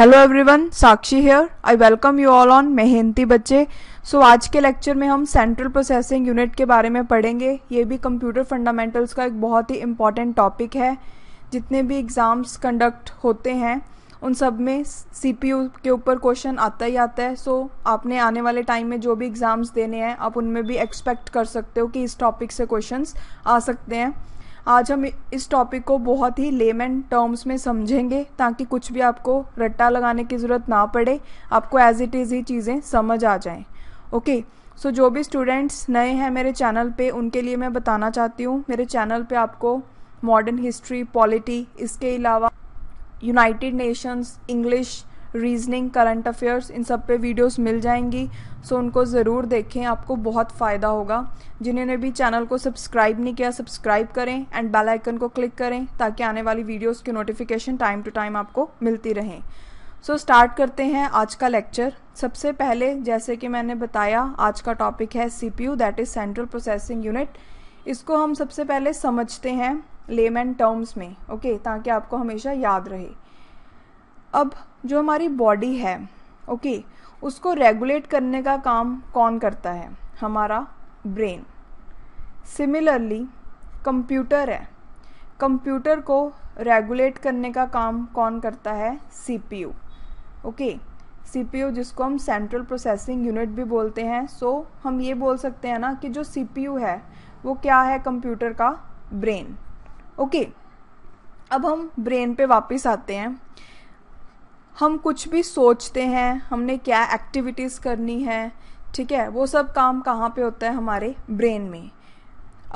Hello everyone Sakshi here I welcome you all on मेहनती बच्चे सो so, आज के लेक्चर में हम सेंट्रल प्रोसेसिंग यूनिट के बारे में पढ़ेंगे ये भी कंप्यूटर फंडामेंटल्स का एक बहुत ही इम्पॉर्टेंट टॉपिक है जितने भी एग्ज़ाम्स कंडक्ट होते हैं उन सब में सीपीयू के ऊपर क्वेश्चन आता ही आता है सो so, आपने आने वाले टाइम में जो भी एग्ज़ाम्स देने हैं आप उनमें भी एक्सपेक्ट कर सकते हो कि इस टॉपिक से क्वेश्चन आ सकते हैं आज हम इस टॉपिक को बहुत ही लेमन टर्म्स में समझेंगे ताकि कुछ भी आपको रट्टा लगाने की ज़रूरत ना पड़े आपको एज इट इज़ ही चीज़ें समझ आ जाएँ ओके सो जो भी स्टूडेंट्स नए हैं मेरे चैनल पे उनके लिए मैं बताना चाहती हूँ मेरे चैनल पे आपको मॉडर्न हिस्ट्री पॉलिटी इसके अलावा United Nations English reasoning current affairs इन सब पे वीडियोस मिल जाएंगी सो उनको ज़रूर देखें आपको बहुत फ़ायदा होगा जिन्होंने भी चैनल को सब्सक्राइब नहीं किया सब्सक्राइब करें एंड बेल आइकन को क्लिक करें ताकि आने वाली वीडियोस की नोटिफिकेशन टाइम टू टाइम आपको मिलती रहें सो so, स्टार्ट करते हैं आज का लेक्चर सबसे पहले जैसे कि मैंने बताया आज का टॉपिक है C P U that is central processing unit इसको हम सबसे पहले समझते हैं लेमैन टर्म्स में ओके okay, ताकि आपको हमेशा याद रहे अब जो हमारी बॉडी है ओके उसको रेगुलेट करने का काम कौन करता है हमारा ब्रेन सिमिलरली कंप्यूटर है कंप्यूटर को रेगुलेट करने का काम कौन करता है सीपीयू ओके सीपीयू जिसको हम सेंट्रल प्रोसेसिंग यूनिट भी बोलते हैं सो so, हम ये बोल सकते हैं ना कि जो सीपीयू है वो क्या है कंप्यूटर का ब्रेन ओके okay, अब हम ब्रेन पे वापस आते हैं हम कुछ भी सोचते हैं हमने क्या एक्टिविटीज़ करनी है ठीक है वो सब काम कहाँ पे होता है हमारे ब्रेन में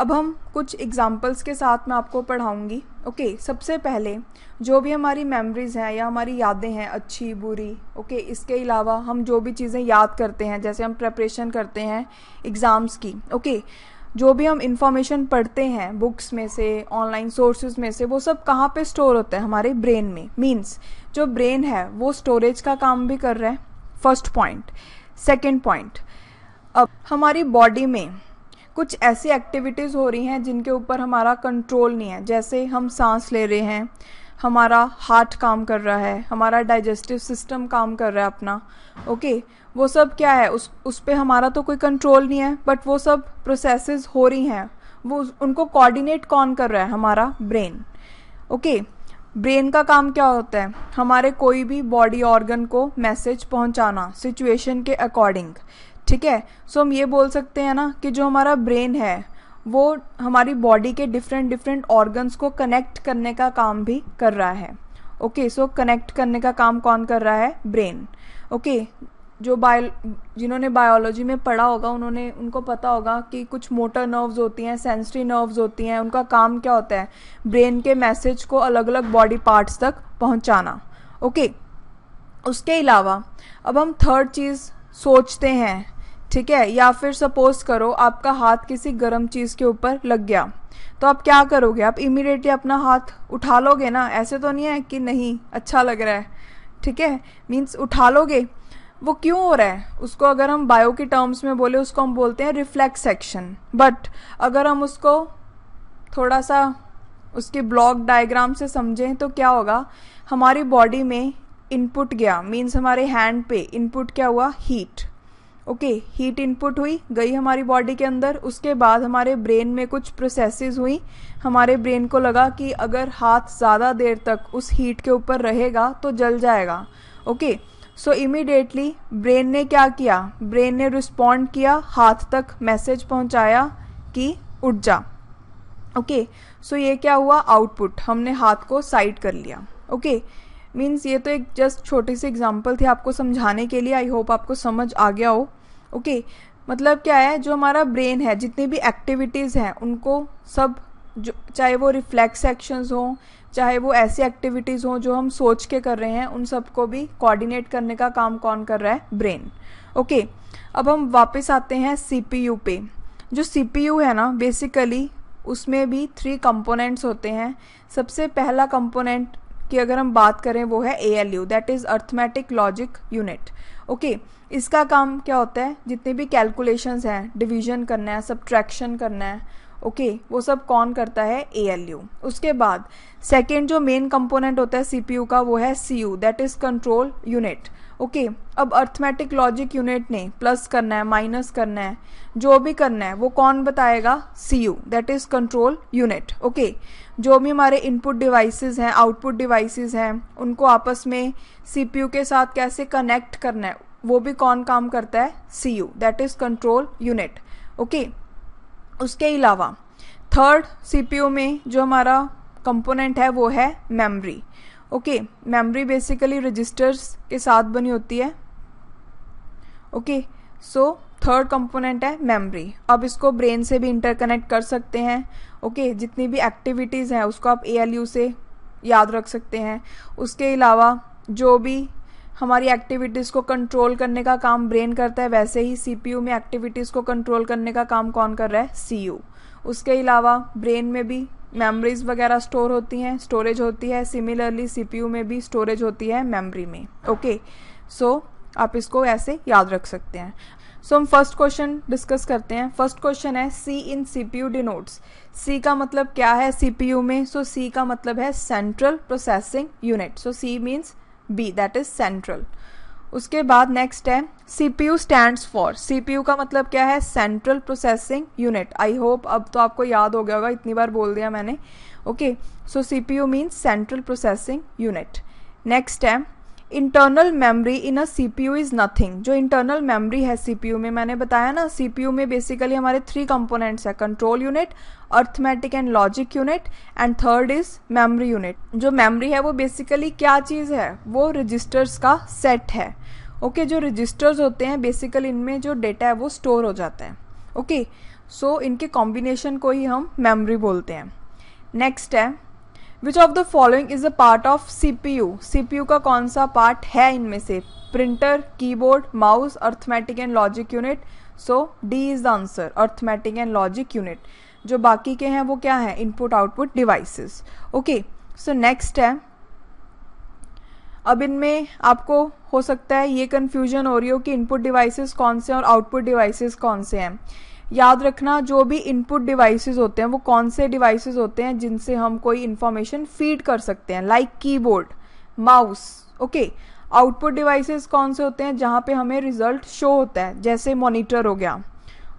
अब हम कुछ एग्जाम्पल्स के साथ मैं आपको पढ़ाऊँगी ओके सबसे पहले जो भी हमारी मेमोरीज़ हैं या हमारी यादें हैं अच्छी बुरी ओके इसके अलावा हम जो भी चीज़ें याद करते हैं जैसे हम प्रेपरेशन करते हैं एग्ज़ाम्स की ओके okay, जो भी हम इंफॉर्मेशन पढ़ते हैं बुक्स में से ऑनलाइन सोर्सेज में से वो सब कहाँ पे स्टोर होता है हमारे ब्रेन में मीन्स जो ब्रेन है वो स्टोरेज का काम भी कर रहा है फर्स्ट पॉइंट सेकेंड पॉइंट अब हमारी बॉडी में कुछ ऐसी एक्टिविटीज़ हो रही हैं जिनके ऊपर हमारा कंट्रोल नहीं है जैसे हम सांस ले रहे हैं हमारा हार्ट काम कर रहा है हमारा डाइजेस्टिव सिस्टम काम कर रहा है अपना ओके okay? वो सब क्या है उस उस पर हमारा तो कोई कंट्रोल नहीं है बट वो सब प्रोसेस हो रही हैं वो उनको कोऑर्डिनेट कौन कर रहा है हमारा ब्रेन ओके ब्रेन का काम क्या होता है हमारे कोई भी बॉडी ऑर्गन को मैसेज पहुंचाना सिचुएशन के अकॉर्डिंग ठीक है सो हम ये बोल सकते हैं ना कि जो हमारा ब्रेन है वो हमारी बॉडी के डिफरेंट डिफरेंट ऑर्गन्स को कनेक्ट करने का काम भी कर रहा है ओके सो कनेक्ट करने का काम कौन कर रहा है ब्रेन ओके okay, जो बायो जिन्होंने बायोलॉजी में पढ़ा होगा उन्होंने उनको पता होगा कि कुछ मोटर नर्व्स होती हैं सेंसरी नर्व्स होती हैं उनका काम क्या होता है ब्रेन के मैसेज को अलग अलग बॉडी पार्ट्स तक पहुंचाना ओके उसके अलावा अब हम थर्ड चीज़ सोचते हैं ठीक है या फिर सपोज करो आपका हाथ किसी गर्म चीज़ के ऊपर लग गया तो आप क्या करोगे आप इमीडिएटली अपना हाथ उठा लोगे ना ऐसे तो नहीं है कि नहीं अच्छा लग रहा है ठीक है मीन्स उठा लोगे वो क्यों हो रहा है उसको अगर हम बायो के टर्म्स में बोले उसको हम बोलते हैं रिफ्लेक्स एक्शन बट अगर हम उसको थोड़ा सा उसके ब्लॉक डायग्राम से समझें तो क्या होगा हमारी बॉडी में इनपुट गया मीन्स हमारे हैंड पे इनपुट क्या हुआ हीट ओके हीट इनपुट हुई गई हमारी बॉडी के अंदर उसके बाद हमारे ब्रेन में कुछ प्रोसेसेस हुई हमारे ब्रेन को लगा कि अगर हाथ ज़्यादा देर तक उस हीट के ऊपर रहेगा तो जल जाएगा okay okay, so immediately brain ने क्या किया ब्रेन ने रिस्पॉन्ड किया हाथ तक मैसेज पहुंचाया कि उठ जा ओके सो ये क्या हुआ आउटपुट हमने हाथ को साइड कर लिया ओके okay. मीन्स ये तो एक जस्ट छोटी सी एग्जाम्पल थी आपको समझाने के लिए आई होप आपको समझ आ गया हो ओके okay. मतलब क्या है जो हमारा ब्रेन है जितनी भी एक्टिविटीज़ हैं उनको सब जो चाहे वो रिफ्लेक्स एक्शंस हों चाहे वो ऐसी एक्टिविटीज़ हों जो हम सोच के कर रहे हैं उन सबको भी कोऑर्डिनेट करने का काम कौन कर रहा है ब्रेन ओके okay, अब हम वापस आते हैं सीपीयू पे जो सीपीयू है ना बेसिकली उसमें भी थ्री कंपोनेंट्स होते हैं सबसे पहला कंपोनेंट की अगर हम बात करें वो है A L U that is arithmetic logic unit okay इसका काम क्या होता है जितने भी कैलकुलेशंस हैं डिवीजन करना है सब्ट्रैक्शन करना है ओके okay, वो सब कौन करता है ए उसके बाद सेकेंड जो मेन कंपोनेंट होता है सी का वो है C U that is control unit okay अब अर्थमेटिक लॉजिक यूनिट ने प्लस करना है माइनस करना है जो भी करना है वो कौन बताएगा C U that is control unit okay जो भी हमारे इनपुट डिवाइसेस हैं आउटपुट डिवाइसेस हैं उनको आपस में सी के साथ कैसे कनेक्ट करना है वो भी कौन काम करता है C U that is control unit okay उसके अलावा थर्ड सीपीयू में जो हमारा कंपोनेंट है वो है memory okay memory basically registers के साथ बनी होती है ओके सो थर्ड कंपोनेंट है मेमोरी अब इसको ब्रेन से भी इंटरकनेक्ट कर सकते हैं ओके okay, जितनी भी एक्टिविटीज़ हैं उसको आप ए से याद रख सकते हैं उसके अलावा जो भी हमारी एक्टिविटीज़ को कंट्रोल करने का काम ब्रेन करता है वैसे ही सी में एक्टिविटीज़ को कंट्रोल करने का काम कौन कर रहा है सी उसके अलावा ब्रेन में भी मेमोरीज वगैरह स्टोर होती हैं स्टोरेज होती है सिमिलरली सी में भी स्टोरेज होती है मेमोरी में ओके सो आप इसको ऐसे याद रख सकते हैं सो हम फर्स्ट क्वेश्चन डिस्कस करते हैं फर्स्ट क्वेश्चन है C in C P U denotes C का मतलब क्या है सी पी यू में सो सी का मतलब है central processing unit so C means B that is central उसके बाद नेक्स्ट है C P U stand for C P U का मतलब क्या है central processing unit I hope अब तो आपको याद हो गया होगा इतनी बार बोल दिया मैंने okay so C P U means central processing unit next है internal memory in a CPU is nothing जो इंटरनल मेमोरी है सीपीयू में मैंने बताया ना सीपीयू में बेसिकली हमारे थ्री कंपोनेंट्स है control unit arithmetic and logic unit and third is memory unit जो मेमोरी है वो बेसिकली क्या चीज़ है वो रजिस्टर्स का सेट है ओके okay, जो रजिस्टर्स होते हैं बेसिकली इनमें जो डेटा है वो स्टोर हो जाता है ओके okay, सो so इनके कॉम्बिनेशन को ही हम मेमोरी बोलते हैं नेक्स्ट है which of the following is a part of C C P U P U का कौन सा पार्ट है इनमें से printer keyboard mouse arithmetic and logic unit so D is the answer arithmetic and logic unit जो बाकी के हैं वो क्या है input output devices okay so next है अब इनमें आपको हो सकता है ये कन्फ्यूजन हो रही हो कि इनपुट डिवाइसेस कौन से हैं और आउटपुट डिवाइसेस कौन से हैं याद रखना जो भी इनपुट डिवाइसेस होते हैं वो कौन से डिवाइसेस होते हैं जिनसे हम कोई इन्फॉर्मेशन फीड कर सकते हैं like keyboard mouse okay output devices कौन से होते हैं जहाँ पे हमें रिजल्ट शो होता है जैसे मॉनिटर हो गया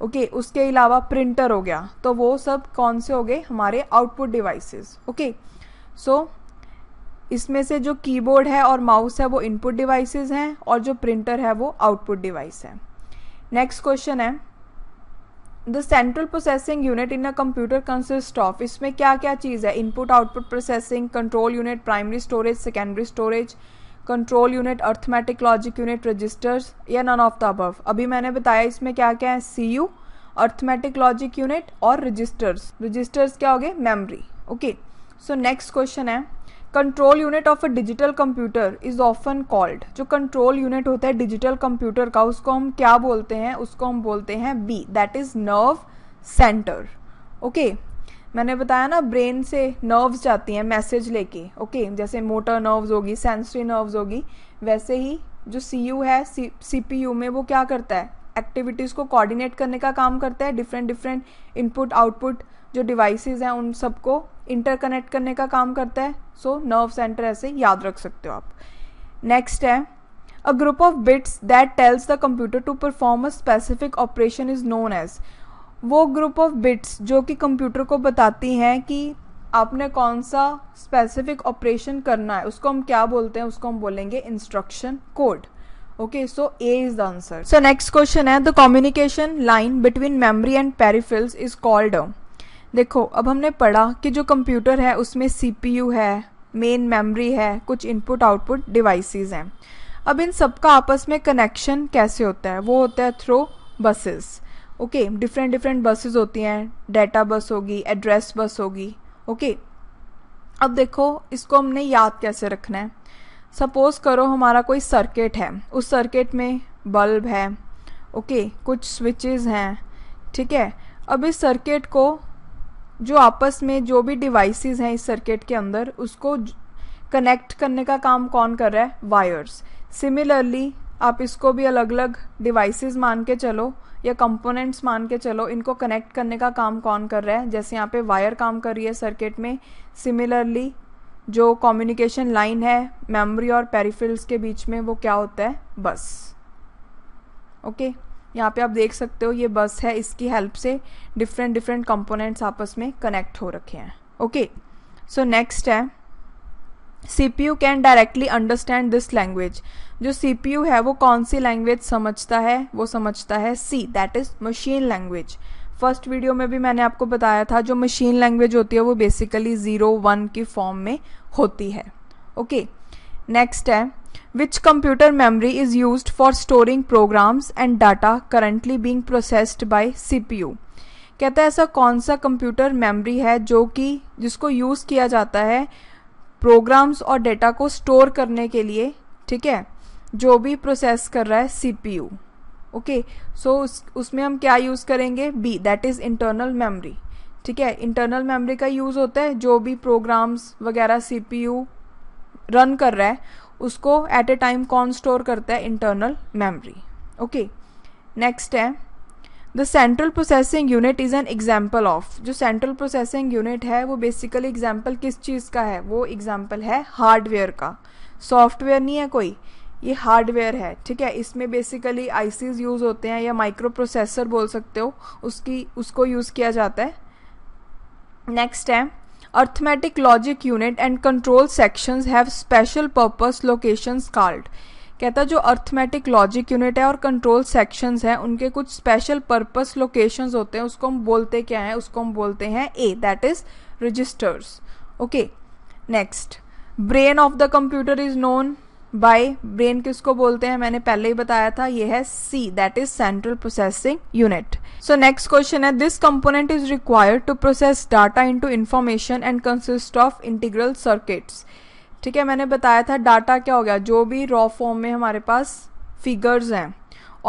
ओके okay, उसके अलावा प्रिंटर हो गया तो वो सब कौन से हो गए हमारे आउटपुट डिवाइसेस ओके सो इसमें से जो कीबोर्ड है और माउस है वो इनपुट डिवाइसेस हैं और जो प्रिंटर है वो आउटपुट डिवाइस है नेक्स्ट क्वेश्चन है the central processing unit in a computer consist of इसमें क्या क्या चीज़ है input output processing control unit primary storage secondary storage control unit arithmetic logic unit registers या नन ऑफ द अबव अभी मैंने बताया इसमें क्या क्या है C U arithmetic logic unit और रजिस्टर्स रजिस्टर्स क्या हो गए memory okay so next question है control unit of a digital computer is often called जो कंट्रोल यूनिट होता है डिजिटल कंप्यूटर का उसको हम क्या बोलते हैं उसको हम बोलते हैं B that is nerve centre okay मैंने बताया ना ब्रेन से नर्व्स जाती हैं मैसेज लेके ओके okay? जैसे मोटर नर्व्स होगी सेंसरी नर्व्स होगी वैसे ही जो सी यू है सी पी यू में वो क्या करता है एक्टिविटीज़ को कोऑर्डिनेट करने का काम करता है डिफरेंट डिफरेंट इनपुट आउटपुट जो डिवाइसेस हैं उन सबको इंटरकनेक्ट करने का काम करता है सो नर्व सेंटर ऐसे याद रख सकते हो आप नेक्स्ट है a group of bits that tells the computer to perform a specific operation is known as वो ग्रुप ऑफ बिट्स जो कि कंप्यूटर को बताती हैं कि आपने कौन सा स्पेसिफिक ऑपरेशन करना है उसको हम क्या बोलते हैं उसको हम बोलेंगे instruction code okay so A is the answer so next question है the communication line between memory and peripherals is called देखो अब हमने पढ़ा कि जो कंप्यूटर है उसमें सीपीयू है मेन मेमोरी है कुछ इनपुट आउटपुट डिवाइसेस हैं अब इन सब का आपस में कनेक्शन कैसे होता है वो होता है through buses okay different different buses होती हैं डेटा बस होगी एड्रेस बस होगी ओके okay. अब देखो इसको हमने याद कैसे रखना है सपोज करो हमारा कोई सर्किट है उस सर्किट में बल्ब है ओके okay, कुछ स्विचेस हैं ठीक है अब इस सर्किट को जो आपस में जो भी डिवाइसेस हैं इस सर्किट के अंदर उसको कनेक्ट करने का काम कौन कर रहा है वायर्स सिमिलरली आप इसको भी अलग अलग डिवाइसेस मान के चलो या कंपोनेंट्स मान के चलो इनको कनेक्ट करने का काम कौन कर रहा है जैसे यहाँ पे वायर काम कर रही है सर्किट में सिमिलरली जो कम्युनिकेशन लाइन है मेमोरी और पेरिफिल्स के बीच में वो क्या होता है बस ओके okay? यहाँ पे आप देख सकते हो ये बस है इसकी हेल्प से डिफरेंट डिफरेंट कंपोनेंट्स आपस में कनेक्ट हो रखे हैं ओके सो नेक्स्ट है C P U can directly understand this language जो सी पी यू है वो कौन सी लैंग्वेज समझता है वो समझता है C that is machine language first video में भी मैंने आपको बताया था जो मशीन लैंग्वेज होती है वो बेसिकली ज़ीरो वन की फॉर्म में होती है ओके okay. नेक्स्ट है which computer memory is used for storing programs and data currently being processed by CPU. कहता है ऐसा कौन सा कंप्यूटर मेमोरी है जो कि जिसको यूज़ किया जाता है प्रोग्राम्स और डेटा को स्टोर करने के लिए ठीक है जो भी प्रोसेस कर रहा है सीपीयू ओके सो उसमें हम क्या यूज़ करेंगे B that is internal memory ठीक है इंटरनल मेमोरी का यूज़ होता है जो भी प्रोग्राम्स वगैरह सीपीयू रन कर रहा है उसको एट ए टाइम कौन स्टोर करता है इंटरनल मेमोरी ओके नेक्स्ट है the central processing unit is an example of जो सेंट्रल प्रोसेसिंग यूनिट है वो बेसिकली एग्जाम्पल किस चीज़ का है वो एग्जाम्पल है हार्डवेयर का सॉफ्टवेयर नहीं है कोई ये हार्डवेयर है ठीक है इसमें बेसिकली आई यूज़ होते हैं या माइक्रो प्रोसेसर बोल सकते हो उसकी उसको यूज़ किया जाता है नेक्स्ट है arithmetic logic unit and control section have special purpose location called कहता जो अर्थमेटिक लॉजिक यूनिट है और कंट्रोल सेक्शंस हैं उनके कुछ स्पेशल पर्पस लोकेशंस होते हैं उसको हम बोलते क्या हैं उसको हम बोलते हैं A that is registers okay next brain of the computer is known by brain किसको बोलते हैं मैंने पहले ही बताया था ये है C that is central processing unit so next question है this component is required to process data into information and consist of integral circuits ठीक है मैंने बताया था डाटा क्या हो गया जो भी रॉ फॉर्म में हमारे पास फिगर्स हैं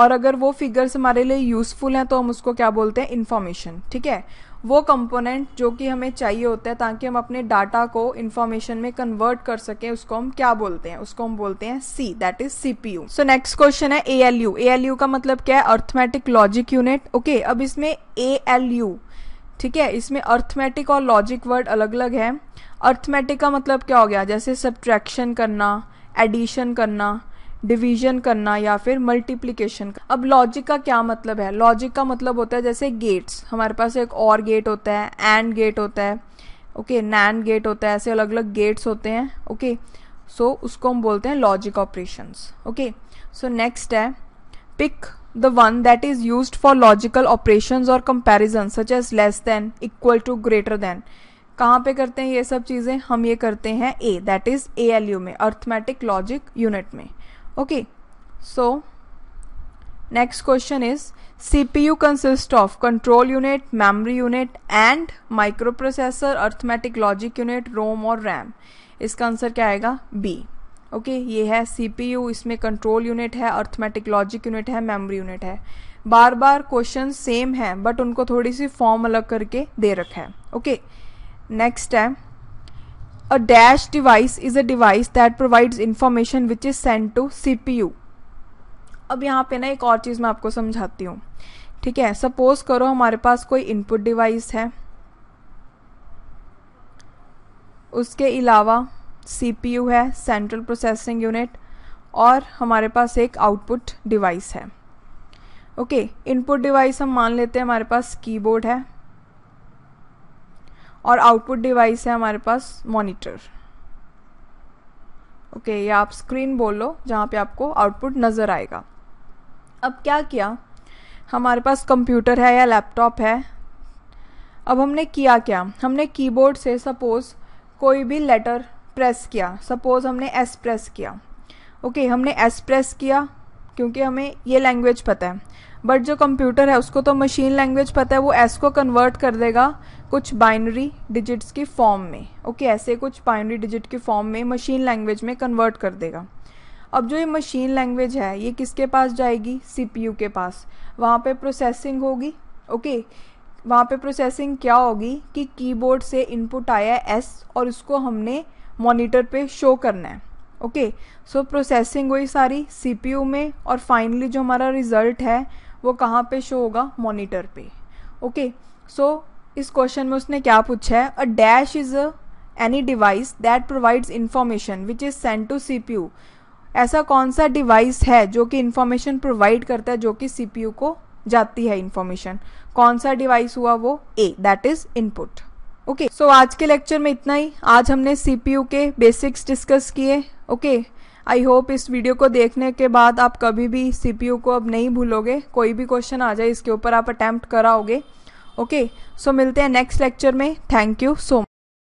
और अगर वो फिगर्स हमारे लिए यूजफुल हैं तो हम उसको क्या बोलते हैं इन्फॉर्मेशन ठीक है वो कंपोनेंट जो कि हमें चाहिए होता है ताकि हम अपने डाटा को इन्फॉर्मेशन में कन्वर्ट कर सकें उसको हम क्या बोलते हैं उसको हम बोलते हैं C that is CPU so next question है A L U A L U का मतलब क्या है अर्थमेटिक लॉजिक यूनिट ओके अब इसमें ए एल यू ठीक है इसमें अर्थमेटिक और लॉजिक वर्ड अलग अलग है अर्थमेटिक का मतलब क्या हो गया जैसे सब्ट्रैक्शन करना एडिशन करना डिवीजन करना या फिर मल्टीप्लीकेशन अब लॉजिक का क्या मतलब है लॉजिक का मतलब होता है जैसे गेट्स हमारे पास एक और गेट होता है एंड गेट होता है ओके नैंड गेट होता है ऐसे अलग अलग गेट्स होते हैं ओके सो so, उसको हम बोलते हैं logic operations okay so next है pick the one that is use for logical operation और comparison such as less than equal to greater than कहाँ पे करते हैं ये सब चीज़ें हम ये करते हैं A that is A L U में अर्थमेटिक लॉजिक यूनिट में okay so next question is C P U consist of control unit memory unit and microprocessor arithmetic logic unit ROM और रैम इसका answer क्या आएगा B okay okay, ये है C P U इसमें control unit है arithmetic logic unit है memory unit है बार बार क्वेश्चन सेम है बट उनको थोड़ी सी फॉर्म अलग करके दे रखा है ओके नेक्स्ट है A dash device is a device that provides information which is sent to CPU. अब यहाँ पे ना एक और चीज़ मैं आपको समझाती हूँ ठीक है सपोज करो हमारे पास कोई इनपुट डिवाइस है उसके अलावा सीपीयू है सेंट्रल प्रोसेसिंग यूनिट और हमारे पास एक आउटपुट डिवाइस है ओके इनपुट डिवाइस हम मान लेते हैं हमारे पास कीबोर्ड है और आउटपुट डिवाइस है हमारे पास मॉनिटर ओके okay, या आप स्क्रीन बोल लो जहाँ पे आपको आउटपुट नज़र आएगा अब क्या किया हमारे पास कंप्यूटर है या लैपटॉप है अब हमने किया क्या हमने कीबोर्ड से सपोज़ कोई भी लेटर प्रेस किया सपोज़ हमने एस प्रेस किया ओके okay, हमने एस प्रेस किया क्योंकि हमें ये लैंग्वेज पता है बट जो कंप्यूटर है उसको तो मशीन लैंग्वेज पता है वो एस को कन्वर्ट कर देगा कुछ बाइनरी डिजिट्स की फॉर्म में ओके okay, ऐसे कुछ बाइनरी डिजिट की फॉर्म में मशीन लैंग्वेज में कन्वर्ट कर देगा अब जो ये मशीन लैंग्वेज है ये किसके पास जाएगी सी के पास वहाँ पे प्रोसेसिंग होगी ओके okay, वहाँ पे प्रोसेसिंग क्या होगी कि कीबोर्ड से इनपुट आया है एस और उसको हमने मॉनिटर पे शो करना है ओके सो प्रोसेसिंग हुई सारी सीपीयू में और फाइनली जो हमारा रिज़ल्ट है वो कहाँ पे शो होगा मॉनिटर पे ओके सो इस क्वेश्चन में उसने क्या पूछा है a dash is a any device that provides information which is send to C ऐसा कौन सा डिवाइस है जो कि इन्फॉर्मेशन प्रोवाइड करता है जो कि सी को जाती है इन्फॉर्मेशन कौन सा डिवाइस हुआ वो A that is input okay so आज के लेक्चर में इतना ही आज हमने सी के बेसिक्स डिस्कस किए ओके okay. आई होप इस वीडियो को देखने के बाद आप कभी भी सी को अब नहीं भूलोगे कोई भी क्वेश्चन आ जाए इसके ऊपर आप अटैम्प्ट कराओगे ओके सो मिलते हैं नेक्स्ट लेक्चर में थैंक यू सो मच